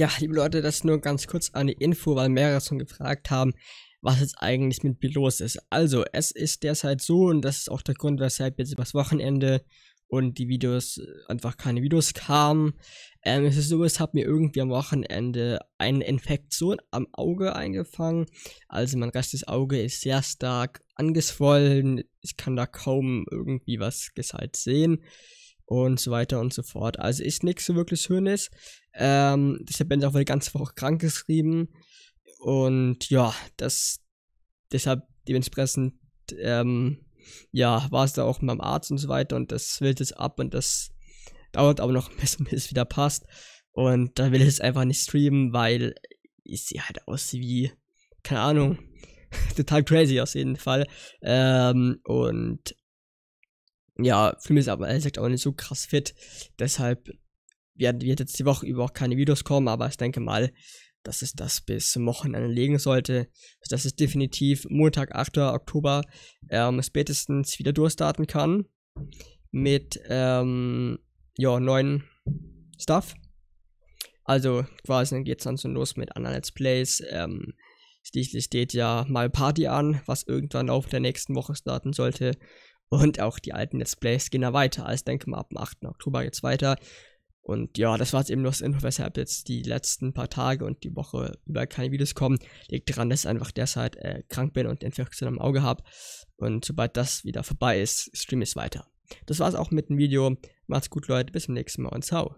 Ja, liebe Leute, das ist nur ganz kurz eine Info, weil mehrere schon gefragt haben, was jetzt eigentlich mit Bill los ist. Also, es ist derzeit so und das ist auch der Grund, weshalb jetzt übers Wochenende und die Videos äh, einfach keine Videos kamen. Ähm, es ist so, es hat mir irgendwie am Wochenende eine Infektion am Auge eingefangen. Also mein rechtes Auge ist sehr stark angeschwollen. Ich kann da kaum irgendwie was gescheit sehen und so weiter und so fort. Also ist nichts so wirklich Schönes. Ähm, deshalb bin ich auch für die ganze Woche krank geschrieben. Und ja, das deshalb dementsprechend, ähm, ja, war es da auch mit meinem Arzt und so weiter und das will jetzt ab und das dauert aber noch, ein bisschen, bis es wieder passt. Und da will ich es einfach nicht streamen, weil ich sehe halt aus wie, keine Ahnung, total crazy aus jeden Fall. Ähm, und ja, Film ist aber ehrlich gesagt auch nicht so krass fit. Deshalb wird, wird jetzt die Woche über auch keine Videos kommen, aber ich denke mal, dass es das bis zum Wochenende legen sollte. Also, dass es definitiv Montag, 8. Oktober ähm, spätestens wieder durchstarten kann. Mit ähm, ja, neuen Stuff. Also quasi geht es dann so los mit anderen Let's Plays. Ähm, Schließlich steht ja mal Party an, was irgendwann auf der nächsten Woche starten sollte und auch die alten Let's Plays gehen da weiter. Also denke mal, ab dem 8. Oktober geht's weiter. Und ja, das war jetzt eben nur das Info, weshalb jetzt die letzten paar Tage und die Woche über keine Videos kommen. Liegt daran, dass ich einfach derzeit äh, krank bin und Infektion im Auge habe. Und sobald das wieder vorbei ist, streame ich weiter. Das war's auch mit dem Video. Macht's gut, Leute. Bis zum nächsten Mal und ciao.